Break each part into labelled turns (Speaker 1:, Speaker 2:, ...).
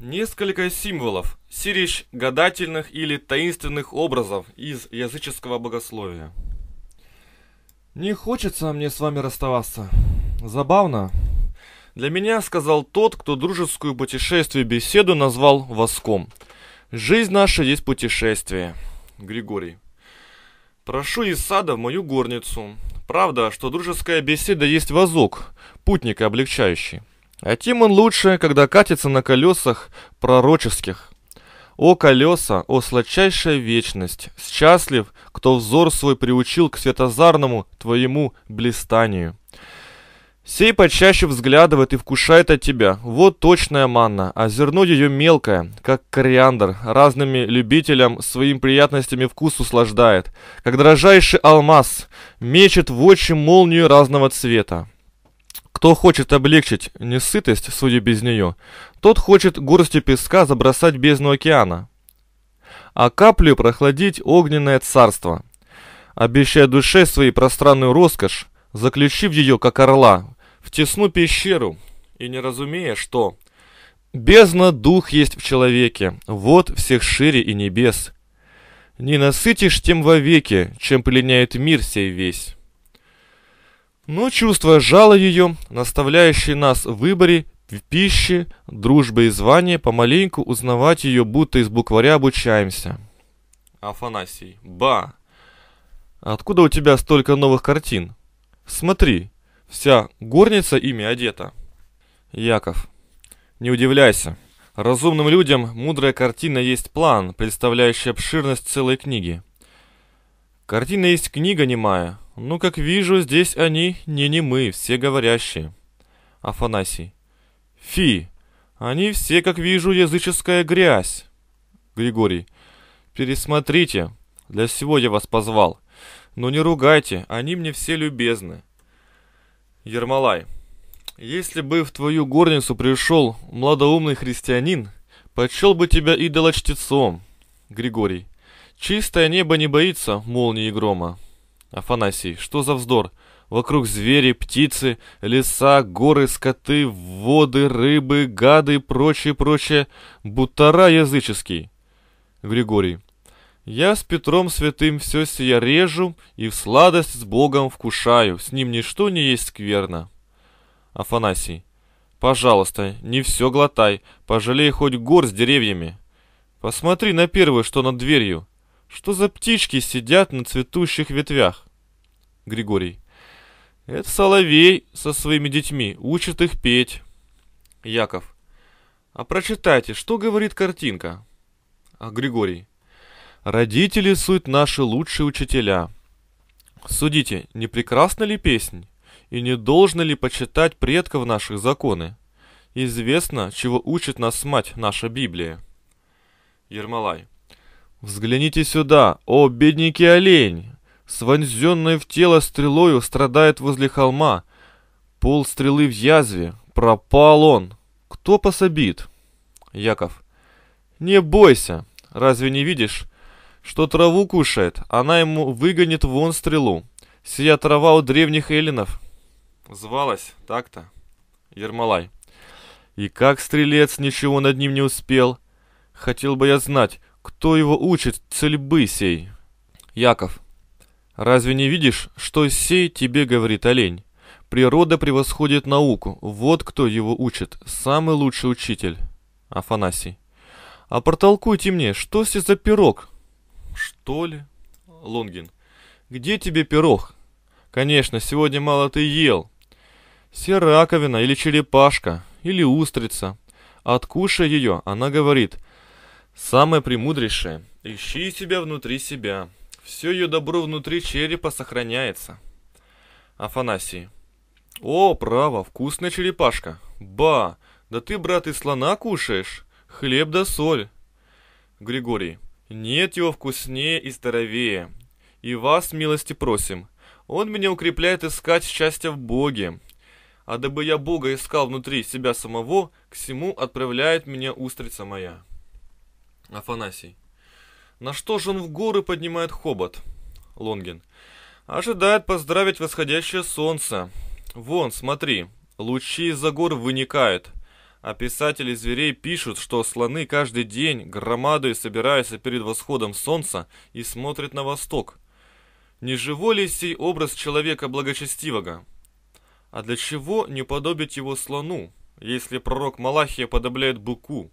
Speaker 1: Несколько символов, сирич гадательных или таинственных образов из языческого богословия. «Не хочется мне с вами расставаться. Забавно». Для меня сказал тот, кто дружескую путешествие беседу назвал воском. «Жизнь наша есть путешествие». Григорий. «Прошу из сада в мою горницу. Правда, что дружеская беседа есть возок, путника облегчающий. А Тимон лучше, когда катится на колесах пророческих. О колеса, о сладчайшая вечность, счастлив, кто взор свой приучил к светозарному твоему блистанию. Сей почаще взглядывает и вкушает от тебя. Вот точная манна, а зерно ее мелкое, как кориандр, разными любителям своим приятностями вкус услаждает, как дрожайший алмаз, мечет в очи молнию разного цвета. Кто хочет облегчить несытость, судя без нее, тот хочет горсти песка забросать бездну океана, а каплю прохладить огненное царство, обещая душе своей пространную роскошь, заключив ее, как орла, в тесну пещеру, и не разумея, что бездна дух есть в человеке, вот всех шире и небес. Не насытишь тем вовеки, чем пленяет мир сей весь. Но чувство жало ее, наставляющее нас в выборе, в пище, дружбе и звании, помаленьку узнавать ее, будто из букваря обучаемся. Афанасий. Ба! Откуда у тебя столько новых картин? Смотри, вся горница ими одета. Яков. Не удивляйся. Разумным людям мудрая картина есть план, представляющий обширность целой книги. Картина есть книга немая, ну, как вижу, здесь они не немы, все говорящие. Афанасий. Фи, они все, как вижу, языческая грязь. Григорий. Пересмотрите, для всего я вас позвал. Но не ругайте, они мне все любезны. Ермолай. Если бы в твою горницу пришел младоумный христианин, почел бы тебя идолочтецом. Григорий. Чистое небо не боится молнии и грома. Афанасий, что за вздор? Вокруг звери, птицы, леса, горы, скоты, воды, рыбы, гады и прочее, прочее. Бутара языческий. Григорий. Я с Петром Святым все сия режу и в сладость с Богом вкушаю. С ним ничто не есть скверно. Афанасий. Пожалуйста, не все глотай, пожалей хоть гор с деревьями. Посмотри на первое, что над дверью. Что за птички сидят на цветущих ветвях? Григорий. Это соловей со своими детьми, учит их петь. Яков. А прочитайте, что говорит картинка? А Григорий. Родители суть наши лучшие учителя. Судите, не прекрасна ли песнь? И не должно ли почитать предков наших законы? Известно, чего учит нас мать наша Библия. Ермолай. «Взгляните сюда, о, бедненький олень! С вонзенной в тело стрелою страдает возле холма. Пол стрелы в язве, пропал он. Кто пособит?» Яков. «Не бойся, разве не видишь, что траву кушает? Она ему выгонит вон стрелу. Сия трава у древних эллинов». Звалась так-то. Ермолай. «И как стрелец ничего над ним не успел? Хотел бы я знать, кто его учит цельбы сей? Яков. Разве не видишь, что сей тебе говорит олень? Природа превосходит науку, вот кто его учит, самый лучший учитель. Афанасий. А протолкуйте мне, что си за пирог? Что ли? Лонгин. Где тебе пирог? Конечно, сегодня мало ты ел. Сераковина или черепашка, или устрица. Откушай ее, она говорит – Самое премудрейшее. Ищи себя внутри себя. Все ее добро внутри черепа сохраняется. Афанасий. О, право, вкусная черепашка. Ба, да ты, брат, и слона кушаешь. Хлеб да соль. Григорий. Нет его вкуснее и здоровее. И вас милости просим. Он меня укрепляет искать счастье в Боге. А дабы я Бога искал внутри себя самого, к всему отправляет меня устрица моя. Афанасий. На что же он в горы поднимает хобот? Лонгин. Ожидает поздравить восходящее солнце. Вон, смотри, лучи из-за гор выникают. А писатели зверей пишут, что слоны каждый день громадой собираются перед восходом солнца и смотрят на восток. Не живо ли сей образ человека благочестивого? А для чего не подобить его слону, если пророк Малахия подобляет быку?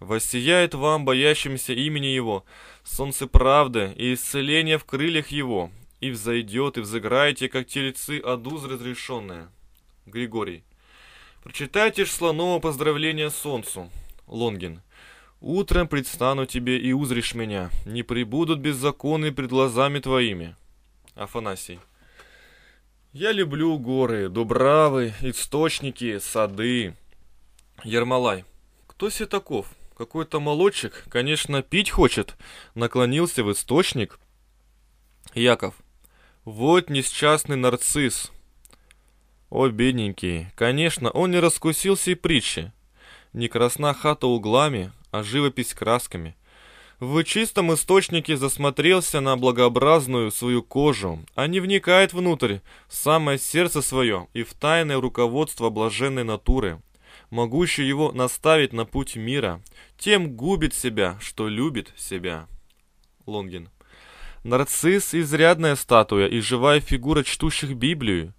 Speaker 1: Воссияет вам, боящимся имени Его, солнце правды и исцеление в крыльях Его, и взойдет, и взыграете, как тельцы, адуз разрешенные. Григорий. Прочитайте ж слоново поздравление солнцу. Лонгин. Утром предстану тебе и узришь меня, не прибудут беззаконы пред глазами твоими. Афанасий. Я люблю горы, дубравы, источники, сады. Ермолай. Кто все таков? Какой-то молодчик, конечно, пить хочет, наклонился в источник. Яков. Вот несчастный нарцисс. О, бедненький, конечно, он не раскусил сей притчи. Не красна хата углами, а живопись красками. В чистом источнике засмотрелся на благообразную свою кожу, а не вникает внутрь, в самое сердце свое и в тайное руководство блаженной натуры могущий его наставить на путь мира, тем губит себя, что любит себя. Лонгин. Нарцисс – изрядная статуя и живая фигура чтущих Библию,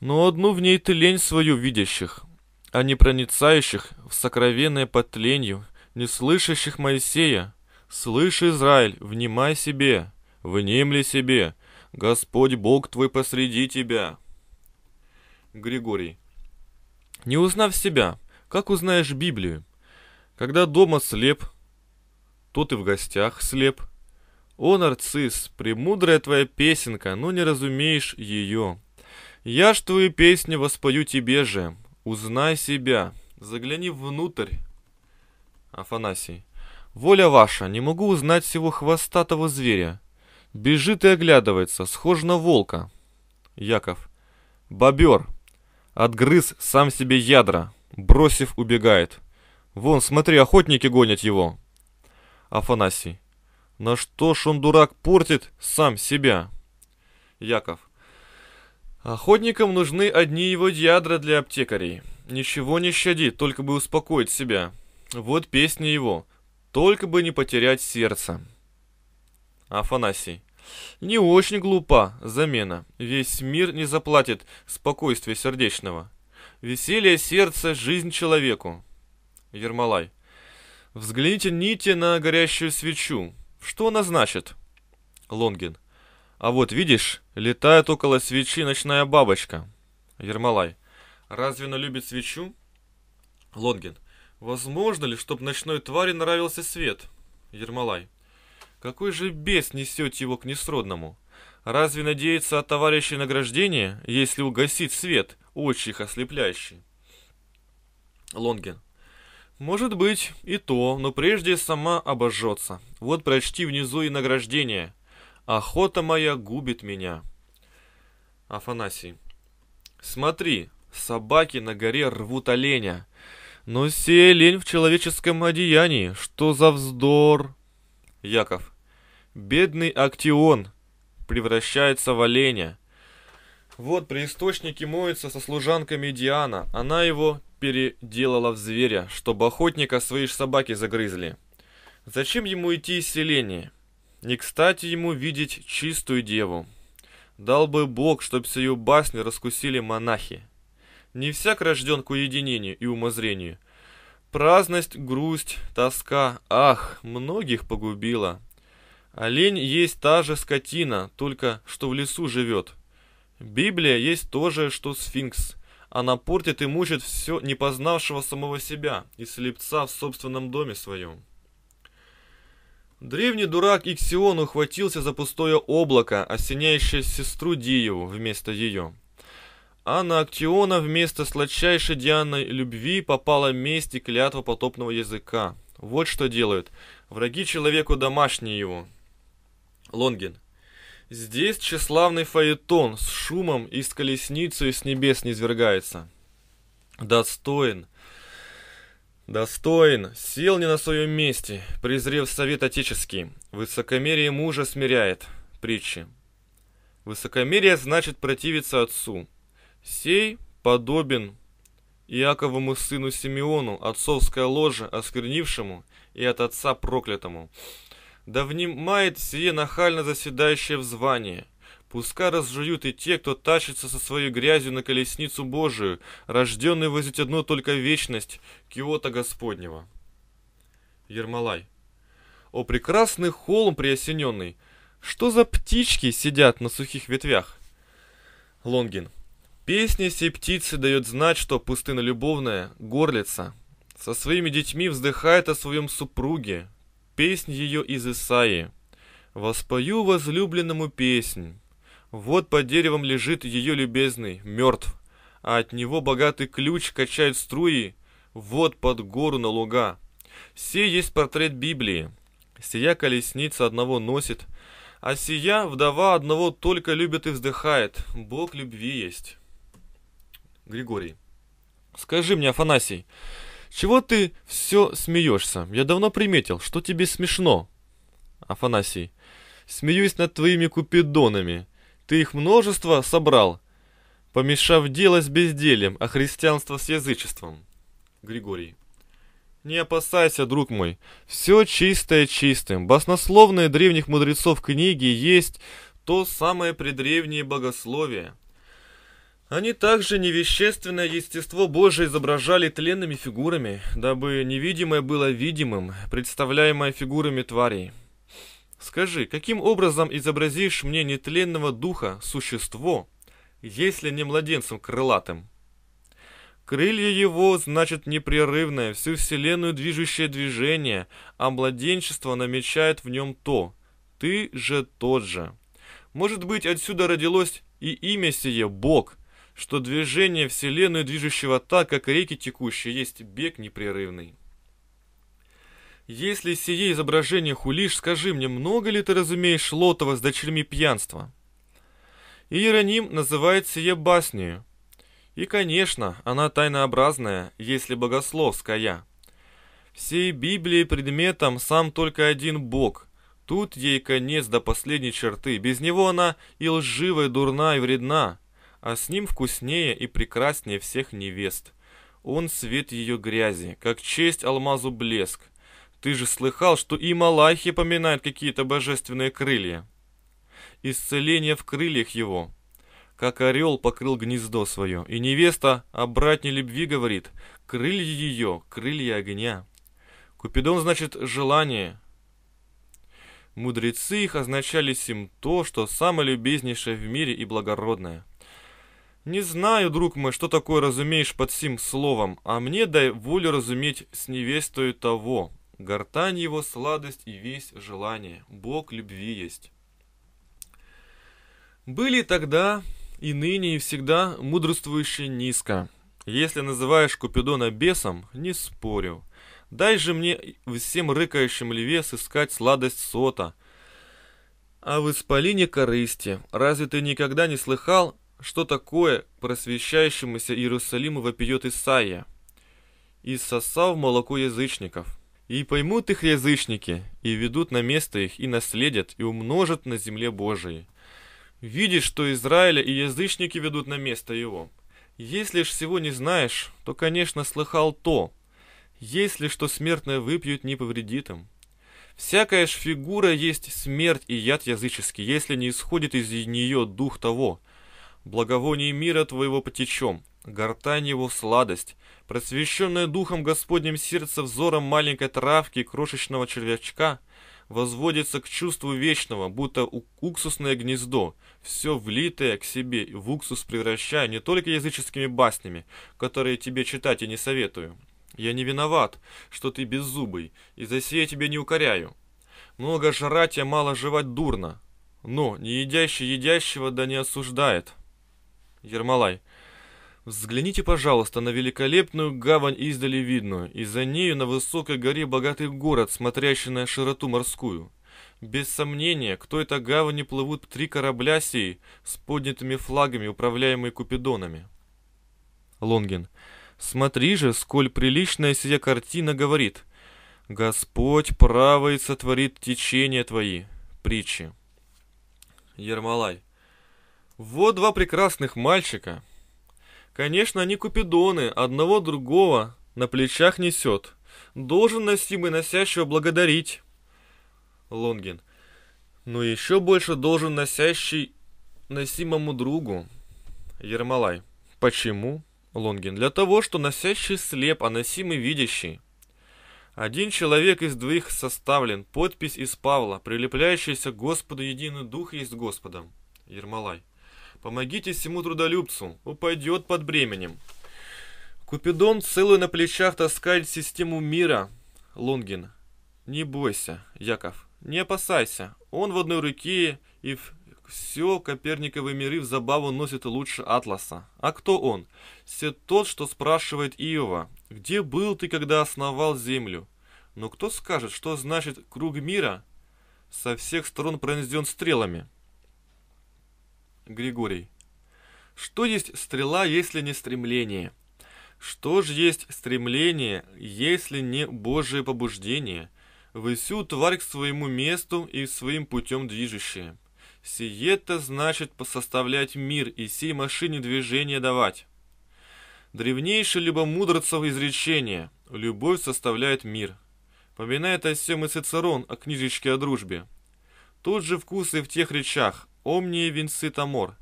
Speaker 1: но одну в ней ты лень свою видящих, а не проницающих в сокровенное под тленью, не слышащих Моисея. Слышь, Израиль, внимай себе, внемли себе, Господь Бог твой посреди тебя. Григорий. Не узнав себя, как узнаешь Библию? Когда дома слеп, тот и в гостях слеп. О, нарцисс, премудрая твоя песенка, но не разумеешь ее. Я ж твою песню воспою тебе же. Узнай себя, загляни внутрь. Афанасий. Воля ваша, не могу узнать всего хвостатого зверя. Бежит и оглядывается, схож на волка. Яков. Бобер. Отгрыз сам себе ядра, бросив, убегает. Вон, смотри, охотники гонят его. Афанасий. На что ж он, дурак, портит сам себя? Яков. Охотникам нужны одни его ядра для аптекарей. Ничего не щади, только бы успокоить себя. Вот песня его. Только бы не потерять сердце. Афанасий. Не очень глупа замена. Весь мир не заплатит спокойствия сердечного. Веселье сердца, жизнь человеку. Ермолай. Взгляните нити на горящую свечу. Что она значит? Лонгин. А вот видишь, летает около свечи ночная бабочка. Ермолай. Разве она любит свечу? Лонгин. Возможно ли, чтобы ночной твари нравился свет? Ермолай. Какой же бес несет его к несродному? Разве надеется от товарищей награждение, если угасит свет, очи их ослепляющий? Лонгин. Может быть, и то, но прежде сама обожжется. Вот прочти внизу и награждение. Охота моя губит меня. Афанасий. Смотри, собаки на горе рвут оленя. Но сей лень в человеческом одеянии, что за вздор! Яков. Бедный Актион превращается в оленя. Вот при источнике моется со служанками Диана. Она его переделала в зверя, чтобы охотника свои ж собаки загрызли. Зачем ему идти из селения? Не кстати ему видеть чистую деву. Дал бы Бог, чтоб сию басню раскусили монахи. Не всяк рожден к уединению и умозрению – Праздность, грусть, тоска, ах, многих погубила. Олень есть та же скотина, только что в лесу живет. Библия есть то же, что сфинкс. Она портит и мучит все не познавшего самого себя и слепца в собственном доме своем. Древний дурак Иксион ухватился за пустое облако, осеняющее сестру Диеву вместо ее. Анна Актиона вместо сладчайшей Дианной любви попала месть и клятва потопного языка. Вот что делают. Враги человеку домашние его. Лонгин. Здесь тщеславный фаэтон с шумом и с колесницей с небес низвергается. Достоин. Достоин, сел не на своем месте, презрев совет отеческий. Высокомерие мужа смиряет. Притчи. Высокомерие значит противиться отцу. Сей подобен Иаковому сыну Симеону, отцовское ложе, осквернившему и от отца проклятому. Да внимает сие нахально заседающее в звании. Пускай разжуют и те, кто тащится со своей грязью на колесницу Божию, рожденный возить одно только вечность, киота Господнего. Ермолай. О, прекрасный холм приосененный! Что за птички сидят на сухих ветвях? Лонгин. Песня сей птицы дает знать, что пустына любовная, горлица, со своими детьми вздыхает о своем супруге. Песнь ее из Исаии. «Воспою возлюбленному песнь. Вот под деревом лежит ее любезный, мертв, а от него богатый ключ качает струи, вот под гору на луга. Все есть портрет Библии. Сия колесница одного носит, а сия вдова одного только любит и вздыхает. Бог любви есть». Григорий. «Скажи мне, Афанасий, чего ты все смеешься? Я давно приметил, что тебе смешно». Афанасий. «Смеюсь над твоими купидонами. Ты их множество собрал, помешав дело с бездельем, а христианство с язычеством». Григорий. «Не опасайся, друг мой, все чистое чистым. Баснословные древних мудрецов книги есть то самое предревнее богословие, они также невещественное естество Божие изображали тленными фигурами, дабы невидимое было видимым, представляемое фигурами тварей. Скажи, каким образом изобразишь мне нетленного духа существо, если не младенцем крылатым? Крылья его, значит, непрерывное, всю вселенную движущее движение, а младенчество намечает в нем то. Ты же тот же. Может быть, отсюда родилось и имя сие Бог, что движение Вселенной, движущего так, как реки текущие, есть бег непрерывный. Если сие изображение хулишь, скажи мне, много ли ты разумеешь Лотова с дочерьми пьянства? Иероним называет сие баснею. И, конечно, она тайнообразная, если богословская. Всей Библии предметом сам только один Бог. Тут ей конец до последней черты, без него она и лживая, и дурна, и вредна а с ним вкуснее и прекраснее всех невест. Он свет ее грязи, как честь алмазу блеск. Ты же слыхал, что и Малахи поминают какие-то божественные крылья. Исцеление в крыльях его, как орел покрыл гнездо свое, и невеста о братней любви говорит, крылья ее, крылья огня. Купидон значит желание. Мудрецы их означали сим то, что самое любезнейшее в мире и благородное. Не знаю, друг мой, что такое разумеешь под сим словом, а мне дай волю разуметь с невестою того. Гортань его сладость и весь желание. Бог любви есть. Были тогда и ныне и всегда мудрствующие низко. Если называешь Купидона бесом, не спорю. Дай же мне всем рыкающим льве сыскать сладость сота. А в исполине корысти, разве ты никогда не слыхал, что такое просвещающемуся Иерусалиму вопиет Исаия. «И сосав молоко язычников, и поймут их язычники, и ведут на место их, и наследят, и умножат на земле Божией. Видишь, что Израиля и язычники ведут на место его. Если ж всего не знаешь, то, конечно, слыхал то, если что смертное выпьют, не повредит им. Всякая ж фигура есть смерть и яд языческий, если не исходит из нее дух того, благовоний мира твоего потечем, гортань его сладость, просвещенное духом Господним сердце взором маленькой травки и крошечного червячка, возводится к чувству вечного, будто уксусное гнездо, все влитое к себе и в уксус превращая не только языческими баснями, которые тебе читать и не советую. Я не виноват, что ты беззубый, и за сие тебя не укоряю. Много жрать, а мало жевать дурно, но не едящий едящего да не осуждает». Ермолай. Взгляните, пожалуйста, на великолепную гавань издали видную, и за нею на высокой горе богатый город, смотрящий на широту морскую. Без сомнения, кто это то гавани плывут три корабля сии с поднятыми флагами, управляемые купидонами. Лонгин. Смотри же, сколь приличная сия картина говорит. Господь правый сотворит течения твои. Притчи. Ермолай. Вот два прекрасных мальчика. Конечно, они купидоны, одного другого на плечах несет. Должен носимый носящего благодарить. Лонгин. Но ну, еще больше должен носящий носимому другу. Ермолай. Почему? Лонгин. Для того, что носящий слеп, а носимый видящий. Один человек из двоих составлен. Подпись из Павла, прилепляющаяся к Господу единый дух есть Господом. Ермолай. Помогите всему трудолюбцу, упадет под бременем. Купидон целую на плечах таскает систему мира. Лунгин. Не бойся, Яков, не опасайся. Он в одной руке и в все Коперниковы миры в забаву носит лучше Атласа. А кто он? Все тот, что спрашивает Иова. Где был ты, когда основал землю? Но кто скажет, что значит круг мира? Со всех сторон пронзен стрелами. Григорий. Что есть стрела, если не стремление? Что же есть стремление, если не Божие побуждение? Высю тварь к своему месту и своим путем движущая. Сие-то значит составлять мир и сей машине движения давать. Древнейшее либо мудрцев изречение «Любовь составляет мир». Поминает о сем и Цицерон о книжечке о дружбе. Тот же вкус и в тех речах, Омни венцы тамор,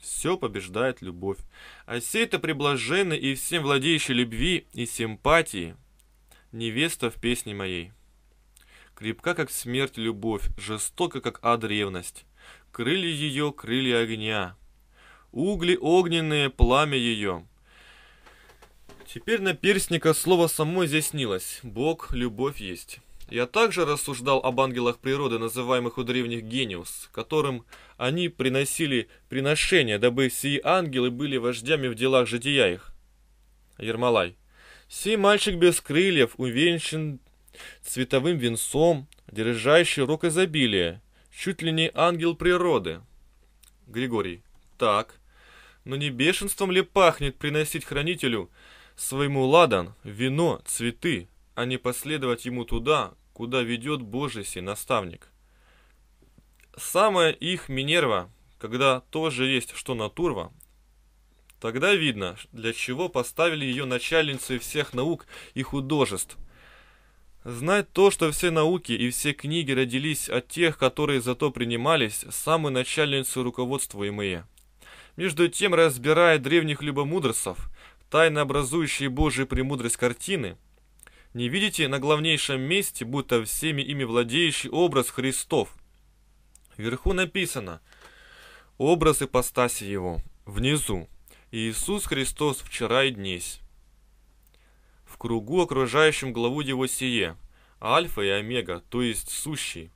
Speaker 1: Все побеждает любовь. А сей-то приблаженный и всем владеющий любви и симпатии. Невеста в песне моей. Крепка, как смерть, любовь, жестока, как ад, ревность. Крылья ее, крылья огня. Угли огненные, пламя ее. Теперь на перстника слово само здесь Бог, любовь есть. Я также рассуждал об ангелах природы, называемых у древних гениус, которым они приносили приношения, дабы сии ангелы были вождями в делах жития их. Ермолай. Сей мальчик без крыльев, увенчан цветовым венцом, держащий рог изобилия, чуть ли не ангел природы. Григорий. Так, но не бешенством ли пахнет приносить хранителю своему ладан, вино, цветы, а не последовать ему туда, куда ведет Божий сей наставник. Самая их Минерва, когда тоже есть что натурва, тогда видно, для чего поставили ее начальницей всех наук и художеств. Знать то, что все науки и все книги родились от тех, которые зато принимались, самой начальницы руководствуемые. Между тем, разбирая древних любомудрцев, тайно образующие Божию премудрость картины – не видите на главнейшем месте, будто всеми ими владеющий образ Христов? Вверху написано «Образ ипостаси его». Внизу «Иисус Христос вчера и днесь». В кругу, окружающем главу его сие, Альфа и Омега, то есть сущий.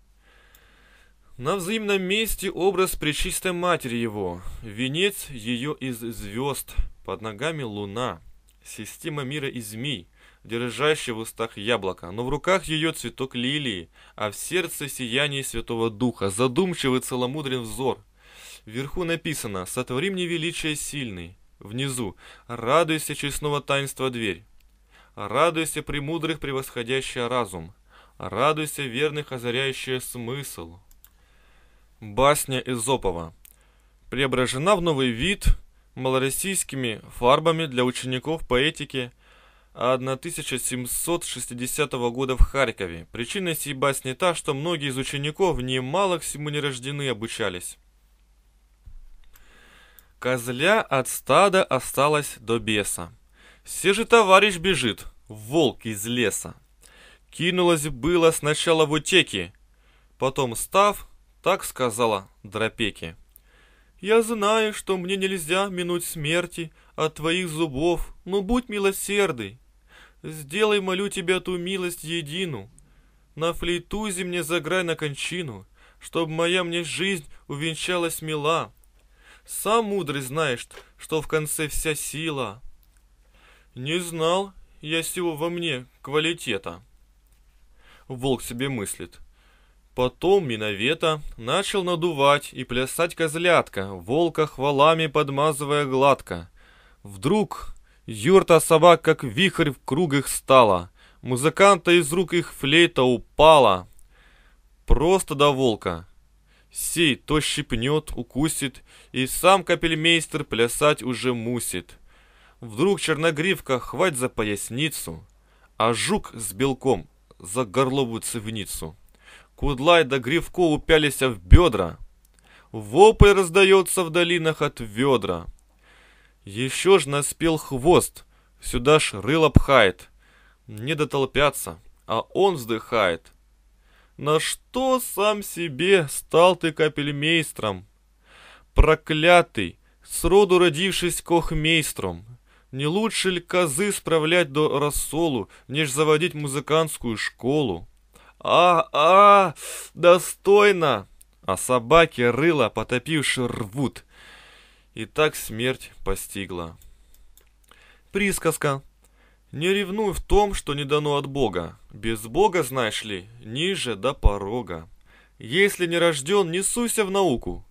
Speaker 1: На взаимном месте образ Пречистой Матери его, венец ее из звезд, под ногами луна, система мира и змей – держащий в устах яблоко, но в руках ее цветок лилии, а в сердце сияние Святого Духа, задумчивый целомудрен взор. Вверху написано «Сотвори мне величие сильный». Внизу «Радуйся честного таинства дверь». «Радуйся премудрых превосходящая разум». «Радуйся верных озаряющая смысл». Басня Изопова преображена в новый вид малороссийскими фарбами для учеников поэтики – 1760 года в Харькове. Причина сей басни та, что многие из учеников немало к всему не рождены обучались. Козля от стада осталась до беса. Все же товарищ бежит, волк из леса. Кинулась было сначала в утеки, потом став, так сказала драпеки. «Я знаю, что мне нельзя минуть смерти от твоих зубов, но будь милосердый, Сделай, молю тебя, ту милость едину, На флейту мне заграй на кончину, Чтоб моя мне жизнь увенчалась мила. Сам мудрый знаешь, что в конце вся сила. Не знал я сего во мне квалитета. Волк себе мыслит. Потом миновета начал надувать и плясать козлятка, волка хвалами подмазывая гладко. Вдруг Юрта собак как вихрь в круг их стала. Музыканта из рук их флейта упала. Просто до волка. Сей то щипнет, укусит, и сам капельмейстер плясать уже мусит. Вдруг черногривка хвать за поясницу, а жук с белком за горловую цевницу. Кудлай до да гривко упялися в бедра. Вопль раздается в долинах от ведра. Еще ж наспел хвост, сюда ж рыло пхает. Не дотолпятся, а он вздыхает. На что сам себе стал ты капельмейстром? Проклятый, сроду родившись кохмейстром. Не лучше ли козы справлять до рассолу, неж заводить музыкантскую школу? А-а, достойно! А собаки рыло, потопивши, рвут. И так смерть постигла. Присказка. Не ревнуй в том, что не дано от Бога. Без Бога, знаешь ли, ниже до порога. Если не рожден, не суйся в науку.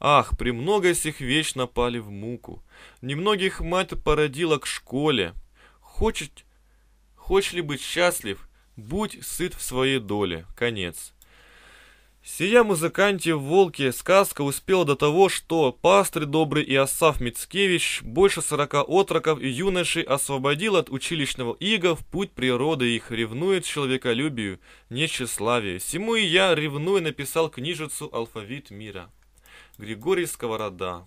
Speaker 1: Ах, премного сих вечно пали в муку. Немногих мать породила к школе. Хочет, хочешь ли быть счастлив, будь сыт в своей доле. Конец. Сия музыканте в «Волке» сказка успела до того, что пастырь добрый и Иосаф Мицкевич больше сорока отроков и юношей освободил от училищного ига в путь природы их, ревнует человеколюбию, не Сему и я, ревнуя, написал книжицу «Алфавит мира». Григорий Сковорода